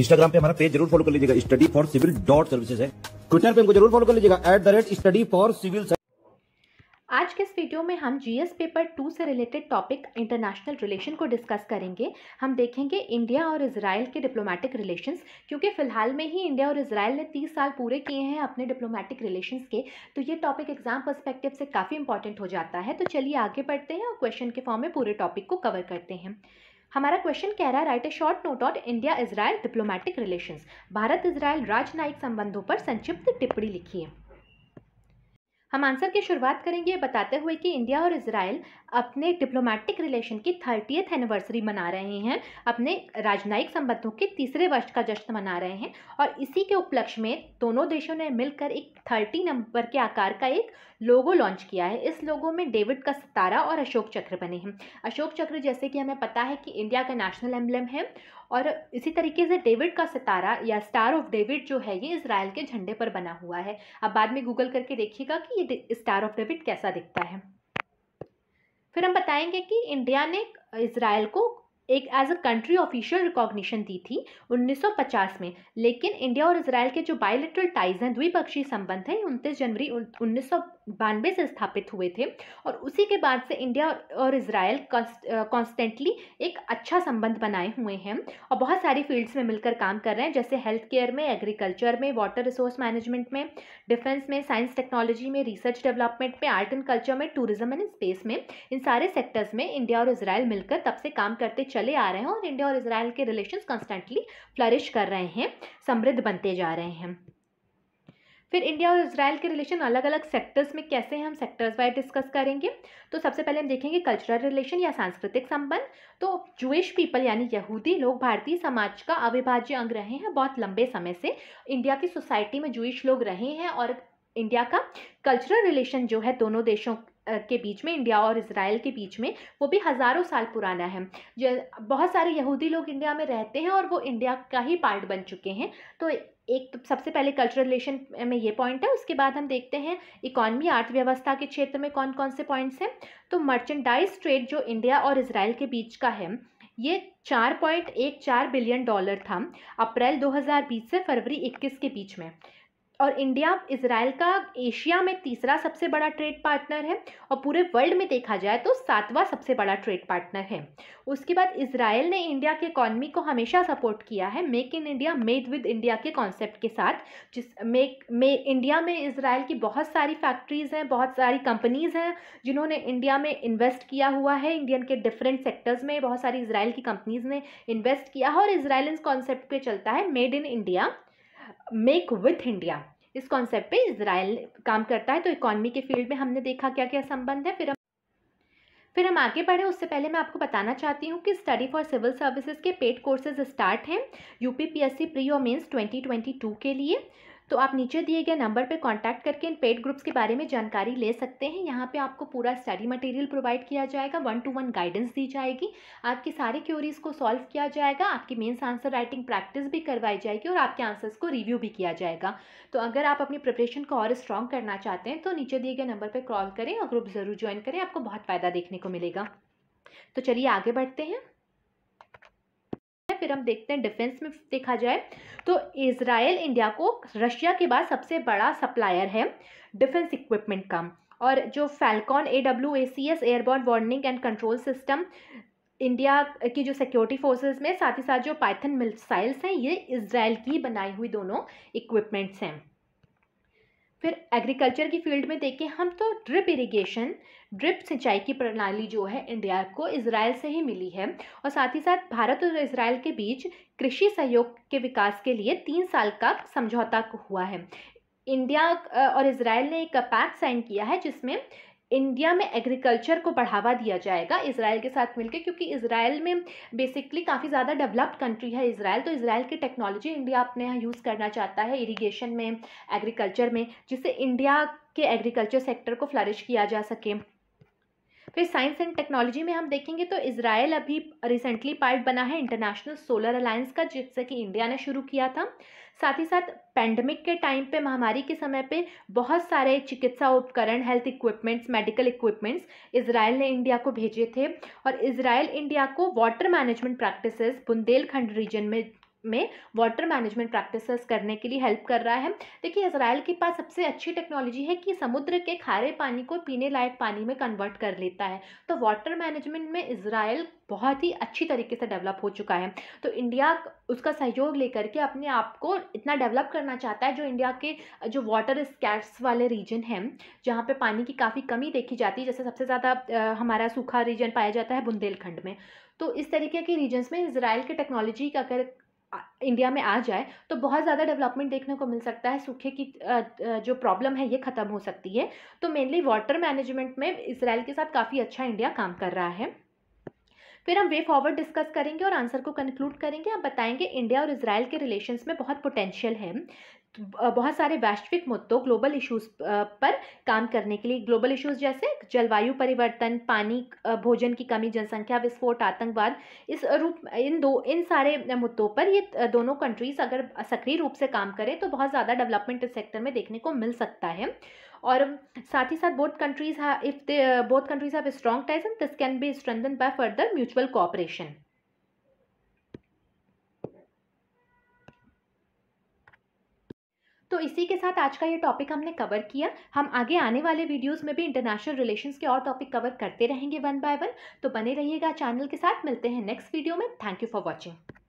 Instagram पे हमारा page जरूर फॉलो कर लीजिएगा study for civil dot services है ट्विटर पे हमको जरूर फॉलो कर लीजिएगा at the rate study for civil आज के इस वीडियो में हम जीएस पेपर टू से रिलेटेड टॉपिक इंटरनेशनल रिलेशन को डिस्कस करेंगे हम देखेंगे इंडिया और इसराइल के डिप्लोमेटिक रिलेशंस क्योंकि फ़िलहाल में ही इंडिया और इसराइल ने 30 साल पूरे किए हैं अपने डिप्लोमेटिक रिलेशंस के तो ये टॉपिक एग्जाम पर्सपेक्टिव से काफ़ी इंपॉर्टेंट हो जाता है तो चलिए आगे बढ़ते हैं और क्वेश्चन के फॉर्म में पूरे टॉपिक को कवर करते हैं हमारा क्वेश्चन कह रहा है right a short note on India Israel diplomatic relations Bharat Israel राजनयिक संबंधों पर संक्षिप्त टिप्पणी लिखिए हम आंसर की शुरुआत करेंगे बताते हुए कि इंडिया और इसराइल अपने डिप्लोमेटिक रिलेशन की थर्टीथ एनिवर्सरी मना रहे हैं अपने राजनयिक संबंधों के तीसरे वर्ष का जश्न मना रहे हैं और इसी के उपलक्ष्य में दोनों देशों ने मिलकर एक थर्टी नंबर के आकार का एक लोगो लॉन्च किया है इस लोगो में डेविड का सितारा और अशोक चक्र बने हैं अशोक चक्र जैसे कि हमें पता है कि इंडिया का नेशनल एम्बलम है और इसी तरीके से डेविड का सितारा या स्टार ऑफ डेविड जो है ये इसराइल के झंडे पर बना हुआ है अब बाद में गूगल करके देखिएगा कि ये स्टार ऑफ डेविड कैसा दिखता है फिर हम बताएंगे कि इंडिया ने इसराइल को एक as a country official recognition दी थी 1950 में लेकिन इंडिया और इसराइल के जो बायोलिट्रल टाइज हैं द्विपक्षीय संबंध हैं उनतीस जनवरी उन्नीस बानवे से स्थापित हुए थे और उसी के बाद से इंडिया और इसराइल कॉन्स्टेंटली एक अच्छा संबंध बनाए हुए हैं और बहुत सारी फील्ड्स में मिलकर काम कर रहे हैं जैसे हेल्थ केयर में एग्रीकल्चर में वाटर रिसोर्स मैनेजमेंट में डिफेंस में साइंस टेक्नोलॉजी में रिसर्च डेवलपमेंट में आर्ट एंड कल्चर में टूरिज्म एंड स्पेस में इन सारे सेक्टर्स में इंडिया और इसराइल मिलकर तब से काम करते चले आ रहे हैं और इंडिया और इसराइल के रिलेशन कॉन्स्टेंटली फ्लरिश कर रहे हैं समृद्ध बनते जा रहे हैं फिर इंडिया और इसराइल के रिलेशन अलग अलग सेक्टर्स में कैसे हम सेक्टर्स वाइज डिस्कस करेंगे तो सबसे पहले हम देखेंगे कल्चरल रिलेशन या सांस्कृतिक संबंध तो जूश पीपल यानी यहूदी लोग भारतीय समाज का अविभाज्य अंग रहे हैं बहुत लंबे समय से इंडिया की सोसाइटी में जूश लोग रहे हैं और इंडिया का कल्चरल रिलेशन जो है दोनों देशों के बीच में इंडिया और इसराइल के बीच में वो भी हज़ारों साल पुराना है बहुत सारे यहूदी लोग इंडिया में रहते हैं और वो इंडिया का ही पार्ट बन चुके हैं तो एक सबसे पहले कल्चरल रिलेशन में ये पॉइंट है उसके बाद हम देखते हैं इकॉनमी अर्थव्यवस्था के क्षेत्र में कौन कौन से पॉइंट्स हैं तो मर्चेंडाइज ट्रेड जो इंडिया और इसराइल के बीच का है ये चार पॉइंट एक चार बिलियन डॉलर था अप्रैल बीस से फरवरी इक्कीस के बीच में और इंडिया इसराइल का एशिया में तीसरा सबसे बड़ा ट्रेड पार्टनर है और पूरे वर्ल्ड में देखा जाए तो सातवां सबसे बड़ा ट्रेड पार्टनर है उसके बाद इसराइल ने इंडिया के इकॉनमी को हमेशा सपोर्ट किया है make in India made with India के कॉन्सेप्ट के साथ जिस मेक मे इंडिया में इसराइल की बहुत सारी फैक्ट्रीज़ हैं बहुत सारी कंपनीज़ हैं जिन्होंने इंडिया में इन्वेस्ट किया हुआ है इंडियन के डिफरेंट सेक्टर्स में बहुत सारी इसराइल की कंपनीज़ ने इन्वेस्ट किया है और इसराइल इस कॉन्सेप्ट चलता है made in India make with India इस कॉन्सेप्ट पे इसराइल काम करता है तो इकॉनमी के फील्ड में हमने देखा क्या क्या संबंध है फिर हम फिर हम आगे बढ़े उससे पहले मैं आपको बताना चाहती हूँ कि स्टडी फॉर सिविल सर्विसेज के पेड कोर्सेज स्टार्ट हैं यूपीपीएससी प्री और मेंस 2022 के लिए तो आप नीचे दिए गए नंबर पर कॉन्टैक्ट करके इन पेड ग्रुप्स के बारे में जानकारी ले सकते हैं यहाँ पर आपको पूरा स्टडी मटेरियल प्रोवाइड किया जाएगा वन टू वन गाइडेंस दी जाएगी आपकी सारी क्योरीज को सॉल्व किया जाएगा आपकी मेन्स आंसर राइटिंग प्रैक्टिस भी करवाई जाएगी और आपके आंसर्स को रिव्यू भी किया जाएगा तो अगर आप अपनी प्रिपरेशन को और स्ट्रॉन्ग करना चाहते हैं तो नीचे दिए गए नंबर पर कॉल करें और ग्रुप ज़रूर ज्वाइन करें आपको बहुत फ़ायदा देखने को मिलेगा तो चलिए आगे बढ़ते हैं फिर हम देखते हैं डिफेंस में देखा जाए तो इसराइल इंडिया को रशिया के बाद सबसे बड़ा सप्लायर है डिफेंस इक्विपमेंट का और जो Falcon A W A C S airborne warning and control system India की जो सिक्योरिटी फोर्सेस में साथ ही साथ जो पाइथन मिसाइल्स हैं ये इसराइल की बनाई हुई दोनों इक्विपमेंट्स हैं फिर एग्रीकल्चर की फील्ड में देखें हम तो ड्रिप इरिगेशन ड्रिप सिंचाई की प्रणाली जो है इंडिया को इसराइल से ही मिली है और साथ ही साथ भारत और इसराइल के बीच कृषि सहयोग के विकास के लिए तीन साल का समझौता हुआ है इंडिया और इसराइल ने एक पैक्ट साइन किया है जिसमें इंडिया में एग्रीकल्चर को बढ़ावा दिया जाएगा इसराइल के साथ मिलकर क्योंकि इसराइल में बेसिकली काफ़ी ज़्यादा डेवलप्ड कंट्री है इसराइल तो इसराइल की टेक्नोलॉजी इंडिया अपने यहाँ यूज़ करना चाहता है इरीगेशन में एग्रीकल्चर में जिससे इंडिया के एग्रीकल्चर सेक्टर को फ्लरिश किया जा सके फिर साइंस एंड टेक्नोलॉजी में हम देखेंगे तो इसराइल अभी रिसेंटली पार्ट बना है इंटरनेशनल सोलर अलायंस का जिससे कि इंडिया ने शुरू किया था साथ ही साथ पैंडमिक के टाइम पे महामारी के समय पे बहुत सारे चिकित्सा उपकरण health equipments medical equipments Israel ने इंडिया को भेजे थे और इसराइल इंडिया को water management practices Bundelkhand region में में वाटर मैनेजमेंट प्रैक्टिसेस करने के लिए हेल्प कर रहा है देखिए इसराइल के पास सबसे अच्छी टेक्नोलॉजी है कि समुद्र के खारे पानी को पीने लायक पानी में कन्वर्ट कर लेता है तो वाटर मैनेजमेंट में इसराइल बहुत ही अच्छी तरीके से डेवलप हो चुका है तो इंडिया उसका सहयोग लेकर के अपने आप को इतना डेवलप करना चाहता है जो इंडिया के जो वाटर स्कैट्स वाले रीजन हैं जहाँ पे पानी की काफ़ी कमी देखी जाती है जैसे सबसे ज़्यादा हमारा सूखा रीजन पाया जाता है बुंदेलखंड में तो इस तरीके के रीजन्स में इसराइल के टेक्नोलॉजी का अगर इंडिया में आ जाए तो बहुत ज़्यादा डेवलपमेंट देखने को मिल सकता है सूखे की जो प्रॉब्लम है ये ख़त्म हो सकती है तो मेनली वाटर मैनेजमेंट में इसराइल के साथ काफ़ी अच्छा इंडिया काम कर रहा है फिर हम वे फॉरवर्ड डिस्कस करेंगे और आंसर को कंक्लूड करेंगे आप बताएंगे इंडिया और इसराइल के रिलेशंस में बहुत पोटेंशियल है बहुत सारे वैश्विक मुद्दों ग्लोबल इश्यूज पर काम करने के लिए ग्लोबल इश्यूज जैसे जलवायु परिवर्तन पानी भोजन की कमी जनसंख्या विस्फोट आतंकवाद इस रूप इन दो इन सारे मुद्दों पर ये दोनों कंट्रीज़ अगर सक्रिय रूप से काम करें तो बहुत ज़्यादा डेवलपमेंट इस सेक्टर में देखने को मिल सकता है और साथ ही साथ both countries if they both countries have strong ties this can be strengthen by further mutual cooperation तो इसी के साथ आज का ये टॉपिक हमने कवर किया हम आगे आने वाले वीडियोस में भी इंटरनेशनल रिलेशंस के और टॉपिक कवर करते रहेंगे वन बाय वन तो बने रहिएगा चैनल के साथ मिलते हैं नेक्स्ट वीडियो में थैंक यू फॉर वॉचिंग